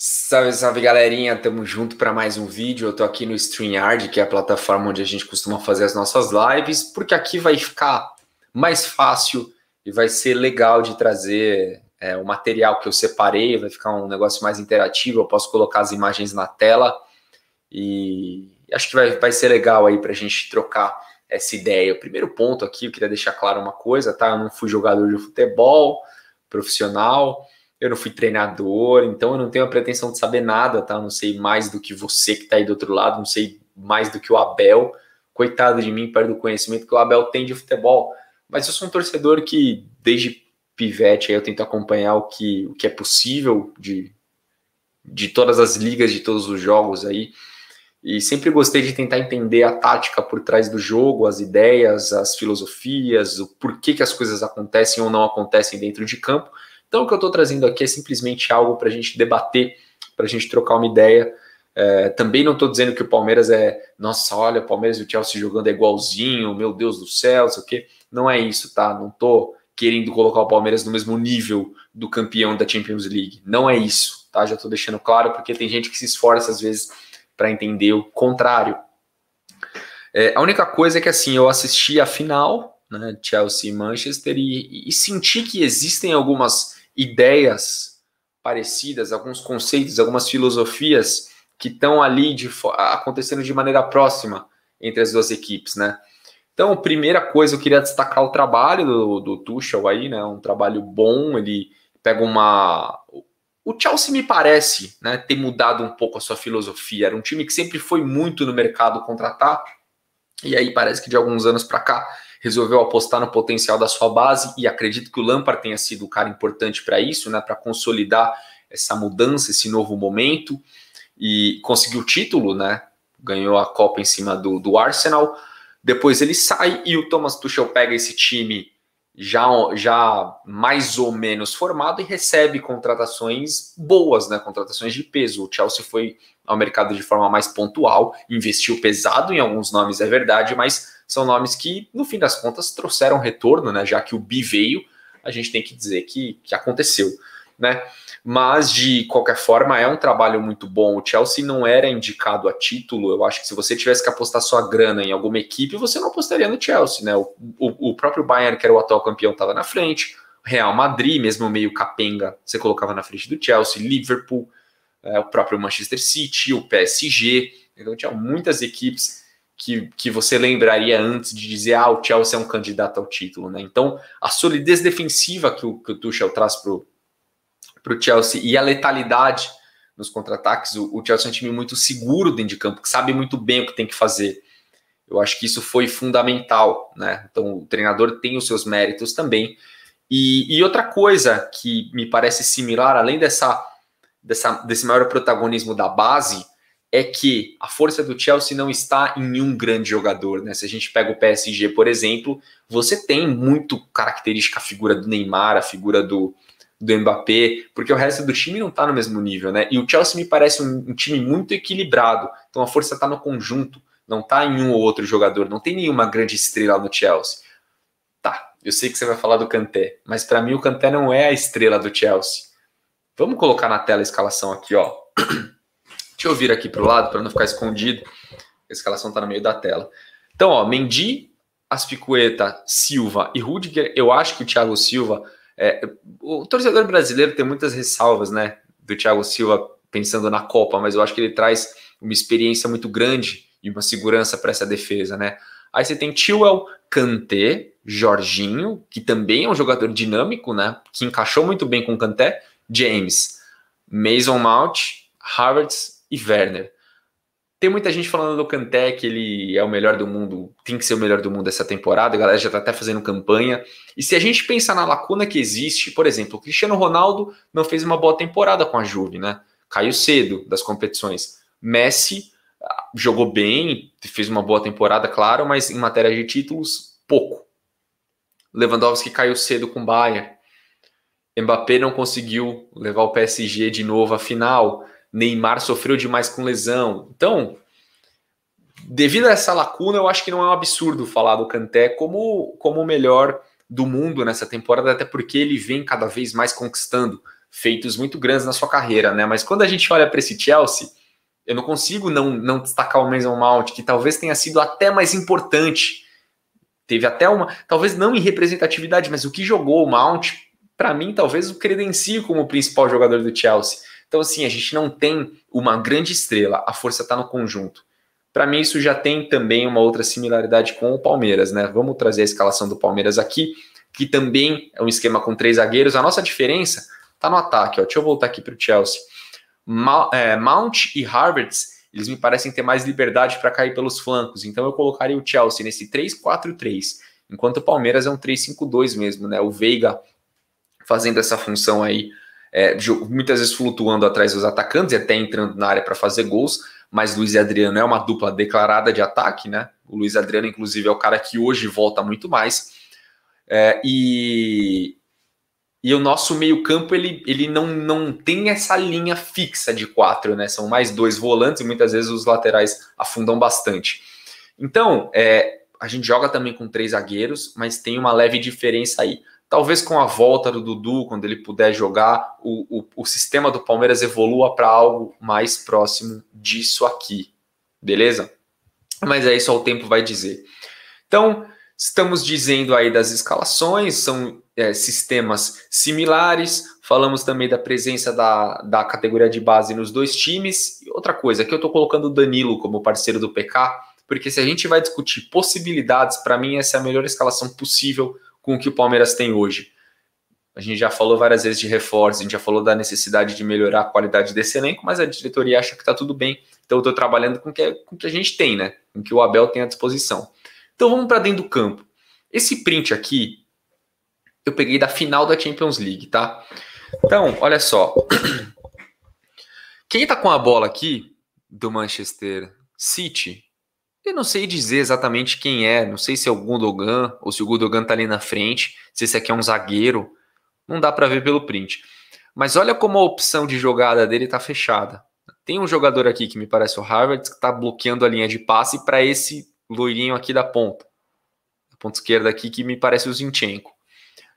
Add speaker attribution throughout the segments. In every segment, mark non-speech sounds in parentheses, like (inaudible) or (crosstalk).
Speaker 1: Salve, salve galerinha, tamo junto para mais um vídeo. Eu tô aqui no StreamYard, que é a plataforma onde a gente costuma fazer as nossas lives, porque aqui vai ficar mais fácil e vai ser legal de trazer é, o material que eu separei, vai ficar um negócio mais interativo. Eu posso colocar as imagens na tela e acho que vai, vai ser legal aí para a gente trocar essa ideia. O primeiro ponto aqui, eu queria deixar claro uma coisa, tá? Eu não fui jogador de futebol profissional eu não fui treinador, então eu não tenho a pretensão de saber nada, tá? Eu não sei mais do que você que está aí do outro lado, não sei mais do que o Abel. Coitado de mim, perto do conhecimento que o Abel tem de futebol. Mas eu sou um torcedor que, desde pivete, eu tento acompanhar o que, o que é possível de, de todas as ligas, de todos os jogos aí. E sempre gostei de tentar entender a tática por trás do jogo, as ideias, as filosofias, o porquê que as coisas acontecem ou não acontecem dentro de campo então, o que eu estou trazendo aqui é simplesmente algo para a gente debater, para a gente trocar uma ideia. É, também não estou dizendo que o Palmeiras é, nossa, olha, o Palmeiras e o Chelsea jogando é igualzinho, meu Deus do céu, sei o quê. Não é isso, tá? Não estou querendo colocar o Palmeiras no mesmo nível do campeão da Champions League. Não é isso, tá? Já estou deixando claro, porque tem gente que se esforça às vezes para entender o contrário. É, a única coisa é que assim, eu assisti a final né, Chelsea e Manchester, e, e sentir que existem algumas ideias parecidas, alguns conceitos, algumas filosofias que estão ali de, acontecendo de maneira próxima entre as duas equipes, né? Então, primeira coisa, eu queria destacar o trabalho do, do Tuchel aí, né? Um trabalho bom, ele pega uma... O Chelsea me parece né, ter mudado um pouco a sua filosofia. Era um time que sempre foi muito no mercado contratar, e aí parece que de alguns anos para cá resolveu apostar no potencial da sua base e acredito que o Lampard tenha sido o cara importante para isso, né, para consolidar essa mudança, esse novo momento e conseguiu o título, né? Ganhou a Copa em cima do, do Arsenal. Depois ele sai e o Thomas Tuchel pega esse time já, já mais ou menos formado e recebe contratações boas, né? Contratações de peso. O Chelsea foi ao mercado de forma mais pontual, investiu pesado em alguns nomes, é verdade, mas são nomes que, no fim das contas, trouxeram retorno, né? Já que o BI veio, a gente tem que dizer que, que aconteceu, né? Mas, de qualquer forma, é um trabalho muito bom. O Chelsea não era indicado a título. Eu acho que se você tivesse que apostar sua grana em alguma equipe, você não apostaria no Chelsea, né? O, o, o próprio Bayern, que era o atual campeão, estava na frente. Real Madrid, mesmo meio capenga, você colocava na frente do Chelsea. Liverpool, é, o próprio Manchester City, o PSG. Então, tinha muitas equipes que, que você lembraria antes de dizer, ah, o Chelsea é um candidato ao título, né? Então, a solidez defensiva que o, que o Tuchel traz pro, pro Chelsea e a letalidade nos contra-ataques, o, o, Chelsea é um time muito seguro dentro de campo, que sabe muito bem o que tem que fazer. Eu acho que isso foi fundamental, né? Então, o treinador tem os seus méritos também. E, e outra coisa que me parece similar, além dessa, dessa, desse maior protagonismo da base, é que a força do Chelsea não está em um grande jogador, né? Se a gente pega o PSG, por exemplo, você tem muito característica a figura do Neymar, a figura do, do Mbappé, porque o resto do time não está no mesmo nível, né? E o Chelsea me parece um, um time muito equilibrado, então a força está no conjunto, não está em um ou outro jogador, não tem nenhuma grande estrela no Chelsea. Tá, eu sei que você vai falar do Kanté, mas para mim o Kanté não é a estrela do Chelsea. Vamos colocar na tela a escalação aqui, ó. (clears throat) Deixa eu vir aqui para o lado para não ficar escondido. A escalação está no meio da tela. Então, ó, Mendy, Aspicueta, Silva e Rudiger. Eu acho que o Thiago Silva. É, o torcedor brasileiro tem muitas ressalvas, né? Do Thiago Silva pensando na Copa, mas eu acho que ele traz uma experiência muito grande e uma segurança para essa defesa, né? Aí você tem Tiwell, Kanté, Jorginho, que também é um jogador dinâmico, né? Que encaixou muito bem com o Kanté, James, Mason Mount, Harvard e Werner. Tem muita gente falando do Kanté que ele é o melhor do mundo, tem que ser o melhor do mundo essa temporada, a galera já está até fazendo campanha. E se a gente pensar na lacuna que existe, por exemplo, o Cristiano Ronaldo não fez uma boa temporada com a Juve, né? Caiu cedo das competições. Messi ah, jogou bem, fez uma boa temporada, claro, mas em matéria de títulos, pouco. Lewandowski caiu cedo com o Bayern. Mbappé não conseguiu levar o PSG de novo à final. Neymar sofreu demais com lesão. Então, devido a essa lacuna, eu acho que não é um absurdo falar do Kanté como, como o melhor do mundo nessa temporada, até porque ele vem cada vez mais conquistando feitos muito grandes na sua carreira, né? Mas quando a gente olha para esse Chelsea, eu não consigo não, não destacar o Mason Mount, que talvez tenha sido até mais importante. Teve até uma, talvez não em representatividade, mas o que jogou o Mount, para mim, talvez o credencie como o principal jogador do Chelsea. Então, assim, a gente não tem uma grande estrela, a força está no conjunto. Para mim, isso já tem também uma outra similaridade com o Palmeiras, né? Vamos trazer a escalação do Palmeiras aqui, que também é um esquema com três zagueiros. A nossa diferença está no ataque, ó. Deixa eu voltar aqui para o Chelsea. É, Mount e Harvard, eles me parecem ter mais liberdade para cair pelos flancos, então eu colocaria o Chelsea nesse 3-4-3, enquanto o Palmeiras é um 3-5-2 mesmo, né? O Veiga fazendo essa função aí é, muitas vezes flutuando atrás dos atacantes e até entrando na área para fazer gols, mas Luiz e Adriano é uma dupla declarada de ataque, né? O Luiz Adriano, inclusive, é o cara que hoje volta muito mais. É, e, e o nosso meio-campo ele, ele não, não tem essa linha fixa de quatro, né? São mais dois volantes e muitas vezes os laterais afundam bastante. Então, é, a gente joga também com três zagueiros, mas tem uma leve diferença aí. Talvez com a volta do Dudu, quando ele puder jogar, o, o, o sistema do Palmeiras evolua para algo mais próximo disso aqui. Beleza? Mas é isso, o tempo vai dizer. Então, estamos dizendo aí das escalações, são é, sistemas similares. Falamos também da presença da, da categoria de base nos dois times. E outra coisa, aqui eu estou colocando o Danilo como parceiro do PK, porque se a gente vai discutir possibilidades, para mim essa é a melhor escalação possível com o que o Palmeiras tem hoje. A gente já falou várias vezes de reforços, a gente já falou da necessidade de melhorar a qualidade desse elenco, mas a diretoria acha que está tudo bem. Então eu estou trabalhando com que, é, o que a gente tem, né? Com o que o Abel tem à disposição. Então vamos para dentro do campo. Esse print aqui eu peguei da final da Champions League, tá? Então, olha só. Quem tá com a bola aqui do Manchester City eu não sei dizer exatamente quem é, não sei se é o Gundogan ou se o Gundogan tá ali na frente, se esse aqui é um zagueiro, não dá para ver pelo print. Mas olha como a opção de jogada dele tá fechada. Tem um jogador aqui que me parece o Harvard que tá bloqueando a linha de passe para esse loirinho aqui da ponta. Da ponta esquerda aqui que me parece o Zinchenko.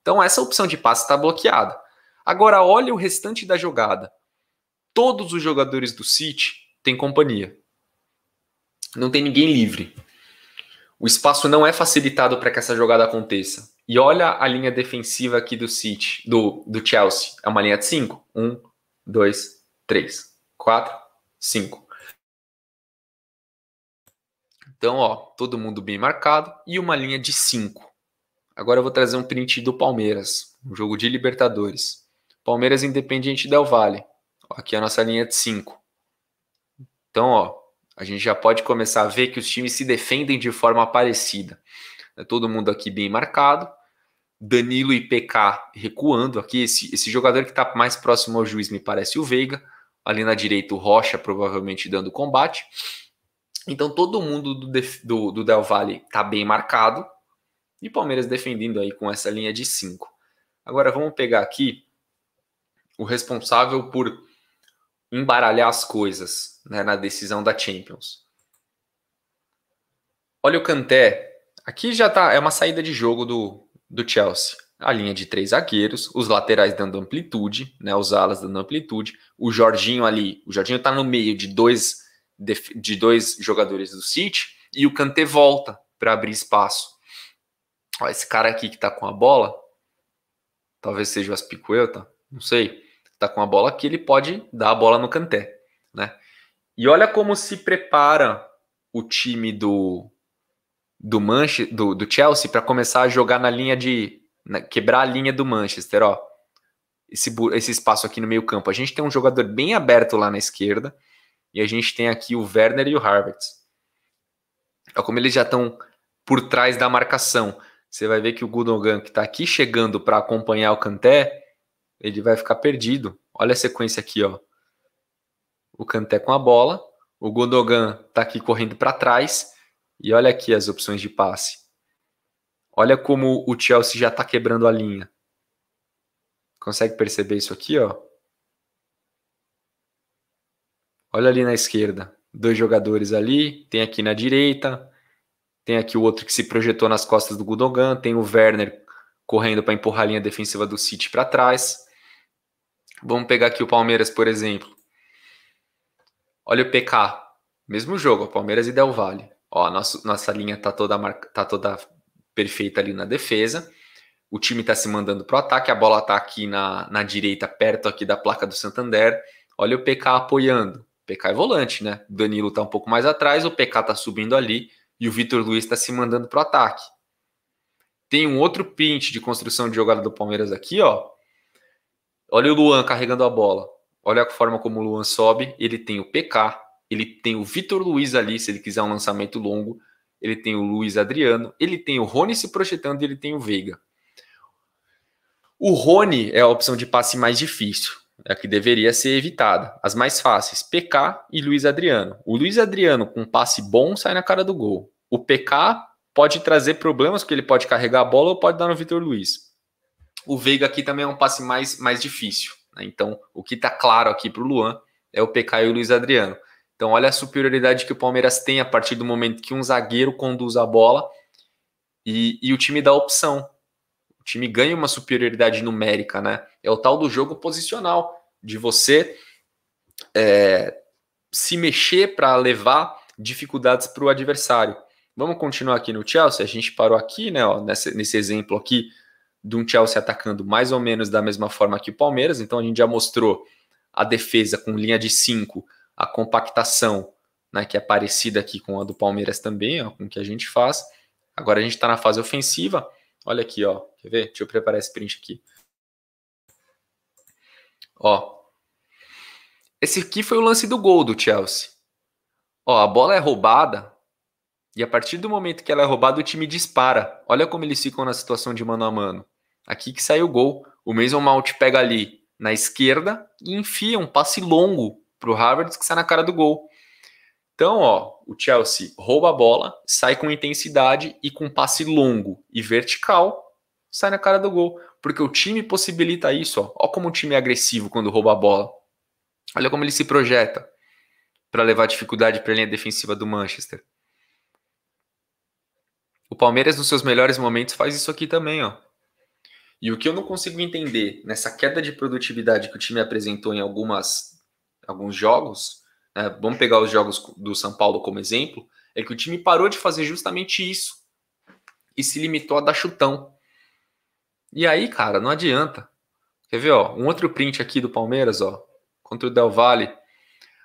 Speaker 1: Então essa opção de passe está bloqueada. Agora olha o restante da jogada. Todos os jogadores do City têm companhia. Não tem ninguém livre. O espaço não é facilitado para que essa jogada aconteça. E olha a linha defensiva aqui do City, do, do Chelsea. É uma linha de 5. 1, 2, 3, 4, 5. Então, ó, todo mundo bem marcado e uma linha de 5. Agora eu vou trazer um print do Palmeiras, um jogo de Libertadores. Palmeiras Independiente Del Valle. Aqui é a nossa linha de 5. Então, ó, a gente já pode começar a ver que os times se defendem de forma parecida. É todo mundo aqui bem marcado. Danilo e PK recuando aqui. Esse, esse jogador que está mais próximo ao juiz me parece o Veiga. Ali na direita, o Rocha provavelmente dando combate. Então todo mundo do, do, do Del Valle está bem marcado. E Palmeiras defendendo aí com essa linha de 5. Agora vamos pegar aqui o responsável por embaralhar as coisas né, na decisão da Champions. Olha o Canté, Aqui já tá, é uma saída de jogo do, do Chelsea. A linha de três zagueiros, os laterais dando amplitude, né, os alas dando amplitude, o Jorginho ali, o Jorginho tá no meio de dois de, de dois jogadores do City e o Canté volta para abrir espaço. Ó, esse cara aqui que está com a bola, talvez seja o Aspicueta, não sei, está com a bola aqui, ele pode dar a bola no Canté, né? E olha como se prepara o time do do Manchester, do, do Chelsea para começar a jogar na linha de na, quebrar a linha do Manchester, ó. Esse, esse espaço aqui no meio campo. A gente tem um jogador bem aberto lá na esquerda e a gente tem aqui o Werner e o Harvard. É como eles já estão por trás da marcação. Você vai ver que o Gundogan que está aqui chegando para acompanhar o Kanté, ele vai ficar perdido. Olha a sequência aqui, ó o Kanté com a bola, o Godogan está aqui correndo para trás, e olha aqui as opções de passe. Olha como o Chelsea já está quebrando a linha. Consegue perceber isso aqui, ó? Olha ali na esquerda, dois jogadores ali, tem aqui na direita, tem aqui o outro que se projetou nas costas do Gundogan, tem o Werner correndo para empurrar a linha defensiva do City para trás. Vamos pegar aqui o Palmeiras, por exemplo. Olha o PK, mesmo jogo, Palmeiras e Del Valle. Ó, nossa nossa linha tá toda, tá toda perfeita ali na defesa. O time está se mandando pro ataque, a bola tá aqui na, na direita, perto aqui da placa do Santander. Olha o PK apoiando. PK é volante, né? O Danilo tá um pouco mais atrás, o PK tá subindo ali e o Vitor Luiz está se mandando pro ataque. Tem um outro print de construção de jogada do Palmeiras aqui, ó. Olha o Luan carregando a bola. Olha a forma como o Luan sobe. Ele tem o PK, ele tem o Vitor Luiz ali, se ele quiser um lançamento longo. Ele tem o Luiz Adriano, ele tem o Rony se projetando e ele tem o Veiga. O Rony é a opção de passe mais difícil, é a que deveria ser evitada. As mais fáceis, PK e Luiz Adriano. O Luiz Adriano, com um passe bom, sai na cara do gol. O PK pode trazer problemas, porque ele pode carregar a bola ou pode dar no Vitor Luiz. O Veiga aqui também é um passe mais, mais difícil. Né? Então, o que está claro aqui para o Luan é o PK e o Luiz Adriano. Então, olha a superioridade que o Palmeiras tem a partir do momento que um zagueiro conduz a bola e, e o time dá opção. O time ganha uma superioridade numérica, né? É o tal do jogo posicional, de você é, se mexer para levar dificuldades para o adversário. Vamos continuar aqui no Chelsea. A gente parou aqui, né? Ó, nesse exemplo aqui de um Chelsea atacando mais ou menos da mesma forma que o Palmeiras. Então a gente já mostrou a defesa com linha de 5, a compactação, né, que é parecida aqui com a do Palmeiras também, ó, com o que a gente faz. Agora a gente está na fase ofensiva. Olha aqui, ó. Quer ver? Deixa eu preparar esse print aqui. Ó. Esse aqui foi o lance do gol do Chelsea. Ó, a bola é roubada e a partir do momento que ela é roubada, o time dispara. Olha como eles ficam na situação de mano a mano. Aqui que sai o gol. O Mason Mount pega ali na esquerda e enfia um passe longo para o Harvard que sai na cara do gol. Então, ó, o Chelsea rouba a bola, sai com intensidade e com passe longo e vertical, sai na cara do gol. Porque o time possibilita isso, ó. Ó como o time é agressivo quando rouba a bola. Olha como ele se projeta para levar dificuldade para a linha defensiva do Manchester. O Palmeiras, nos seus melhores momentos, faz isso aqui também, ó. E o que eu não consigo entender nessa queda de produtividade que o time apresentou em algumas, alguns jogos, né, vamos pegar os jogos do São Paulo como exemplo, é que o time parou de fazer justamente isso e se limitou a dar chutão. E aí, cara, não adianta. Quer ver, ó, um outro print aqui do Palmeiras, ó, contra o Del Valle.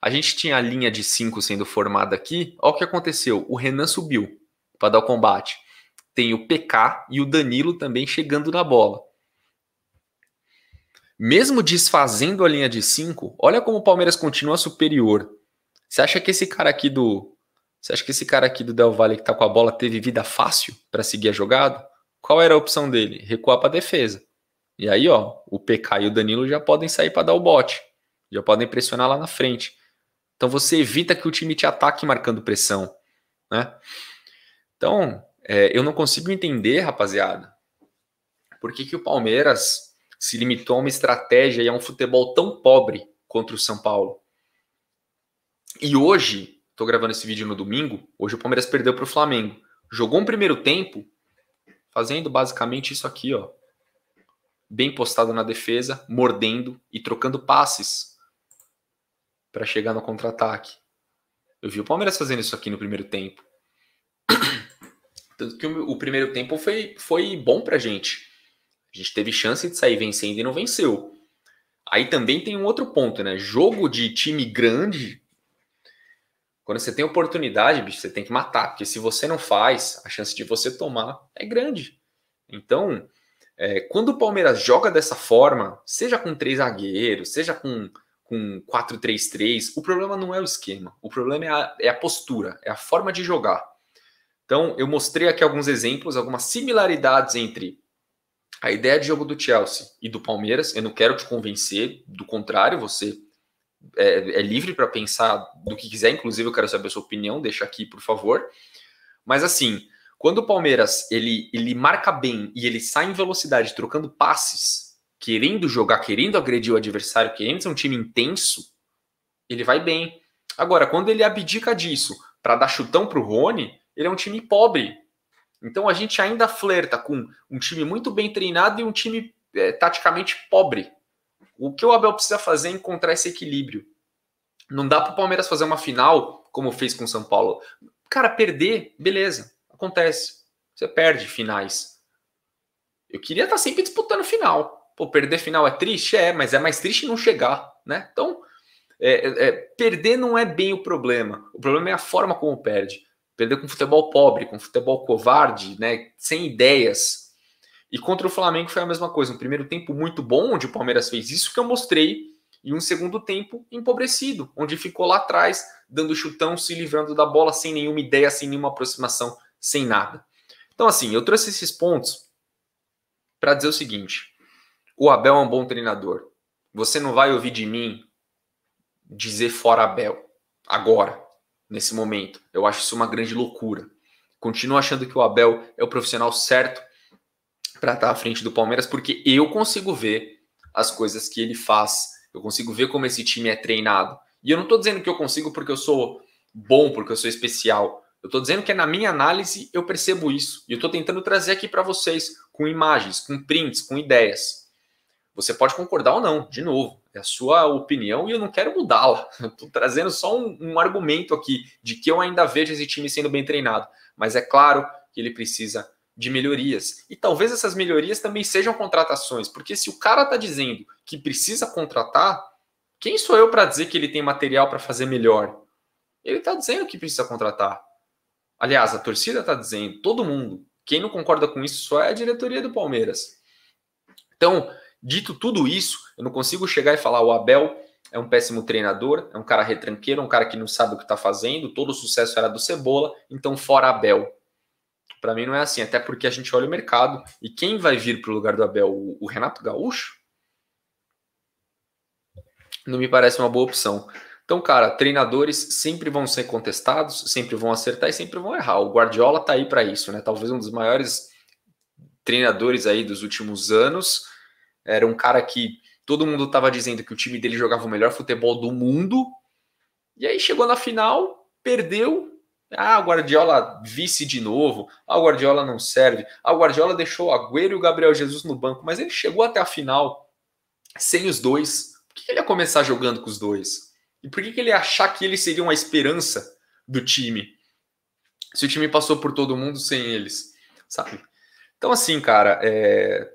Speaker 1: A gente tinha a linha de 5 sendo formada aqui. Olha o que aconteceu. O Renan subiu para dar o combate tem o PK e o Danilo também chegando na bola. Mesmo desfazendo a linha de 5, olha como o Palmeiras continua superior. Você acha que esse cara aqui do Você acha que esse cara aqui do Del Valle que tá com a bola teve vida fácil para seguir a jogada? Qual era a opção dele? Recuar para defesa. E aí, ó, o PK e o Danilo já podem sair para dar o bote. Já podem pressionar lá na frente. Então você evita que o time te ataque marcando pressão, né? Então, é, eu não consigo entender, rapaziada, por que, que o Palmeiras se limitou a uma estratégia e a um futebol tão pobre contra o São Paulo. E hoje, estou gravando esse vídeo no domingo, hoje o Palmeiras perdeu para o Flamengo. Jogou um primeiro tempo fazendo basicamente isso aqui, ó. Bem postado na defesa, mordendo e trocando passes para chegar no contra-ataque. Eu vi o Palmeiras fazendo isso aqui no primeiro tempo. Tanto que o, o primeiro tempo foi, foi bom pra gente. A gente teve chance de sair vencendo e não venceu. Aí também tem um outro ponto, né? Jogo de time grande, quando você tem oportunidade, bicho, você tem que matar, porque se você não faz, a chance de você tomar é grande. Então, é, quando o Palmeiras joga dessa forma, seja com três zagueiros, seja com, com 4-3-3, o problema não é o esquema, o problema é a, é a postura, é a forma de jogar. Então, eu mostrei aqui alguns exemplos, algumas similaridades entre a ideia de jogo do Chelsea e do Palmeiras. Eu não quero te convencer, do contrário, você é, é livre para pensar do que quiser. Inclusive, eu quero saber a sua opinião, deixa aqui, por favor. Mas assim, quando o Palmeiras ele, ele marca bem e ele sai em velocidade, trocando passes, querendo jogar, querendo agredir o adversário, querendo ser um time intenso, ele vai bem. Agora, quando ele abdica disso para dar chutão para o Rony, ele é um time pobre. Então a gente ainda flerta com um time muito bem treinado e um time é, taticamente pobre. O que o Abel precisa fazer é encontrar esse equilíbrio. Não dá para o Palmeiras fazer uma final como fez com o São Paulo. Cara, perder, beleza, acontece. Você perde finais. Eu queria estar tá sempre disputando final. Pô, perder final é triste? É, mas é mais triste não chegar, né? Então, é, é, é perder não é bem o problema. O problema é a forma como perde. Perdeu com futebol pobre, com futebol covarde, né? Sem ideias. E contra o Flamengo foi a mesma coisa. Um primeiro tempo muito bom, onde o Palmeiras fez isso que eu mostrei, e um segundo tempo empobrecido, onde ficou lá atrás, dando chutão, se livrando da bola, sem nenhuma ideia, sem nenhuma aproximação, sem nada. Então, assim, eu trouxe esses pontos para dizer o seguinte: o Abel é um bom treinador. Você não vai ouvir de mim dizer fora Abel agora nesse momento. Eu acho isso uma grande loucura. Continuo achando que o Abel é o profissional certo para estar tá à frente do Palmeiras, porque eu consigo ver as coisas que ele faz, eu consigo ver como esse time é treinado. E eu não estou dizendo que eu consigo porque eu sou bom, porque eu sou especial. Eu estou dizendo que é na minha análise eu percebo isso. E eu estou tentando trazer aqui para vocês com imagens, com prints, com ideias. Você pode concordar ou não, de novo, é a sua opinião e eu não quero mudá-la. (laughs) Estou trazendo só um, um, argumento aqui de que eu ainda vejo esse time sendo bem treinado, mas é claro que ele precisa de melhorias. E talvez essas melhorias também sejam contratações, porque se o cara está dizendo que precisa contratar, quem sou eu para dizer que ele tem material para fazer melhor? Ele está dizendo que precisa contratar. Aliás, a torcida está dizendo, todo mundo. Quem não concorda com isso só é a diretoria do Palmeiras. Então, Dito tudo isso, eu não consigo chegar e falar o Abel é um péssimo treinador, é um cara retranqueiro, é um cara que não sabe o que está fazendo, todo o sucesso era do Cebola, então fora Abel. Para mim não é assim, até porque a gente olha o mercado e quem vai vir para o lugar do Abel? O Renato Gaúcho? Não me parece uma boa opção. Então, cara, treinadores sempre vão ser contestados, sempre vão acertar e sempre vão errar. O Guardiola está aí para isso, né? Talvez um dos maiores treinadores aí dos últimos anos era um cara que todo mundo estava dizendo que o time dele jogava o melhor futebol do mundo. E aí chegou na final, perdeu. Ah, o Guardiola vice de novo. Ah, o Guardiola não serve. Ah, o Guardiola deixou o Agüero e o Gabriel Jesus no banco, mas ele chegou até a final sem os dois. Por que ele ia começar jogando com os dois? E por que ele ia achar que ele seria uma esperança do time? Se o time passou por todo mundo sem eles, sabe? Então, assim, cara, é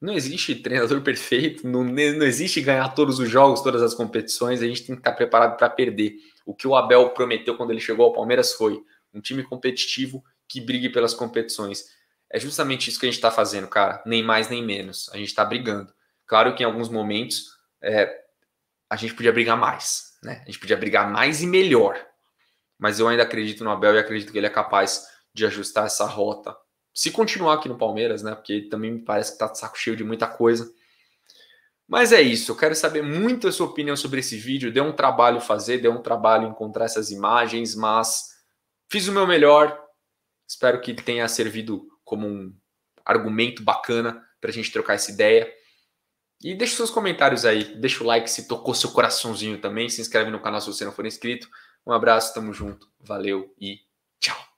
Speaker 1: não existe treinador (laughs) perfeito, não, né, não existe ganhar todos os jogos, todas as competições, a gente tem que estar preparado para perder. O que o Abel prometeu quando ele chegou ao Palmeiras foi um time competitivo que brigue pelas competições. É justamente isso que a gente está fazendo, cara, nem mais nem menos. A gente está brigando. Claro que em alguns momentos é, a gente podia brigar mais, né? A gente podia brigar mais e melhor. Mas eu ainda acredito no Abel e acredito que ele é capaz de ajustar essa rota se continuar aqui no Palmeiras, né? Porque também me parece que tá de saco cheio de muita coisa. Mas é isso, eu quero saber muito a sua opinião sobre esse vídeo. Deu um trabalho fazer, deu um trabalho encontrar essas imagens, mas fiz o meu melhor. Espero que tenha servido como um argumento bacana para a gente trocar essa ideia. E deixa seus comentários aí, deixa o like se tocou seu coraçãozinho também, se inscreve no canal se você não for inscrito. Um abraço, tamo junto, valeu e tchau!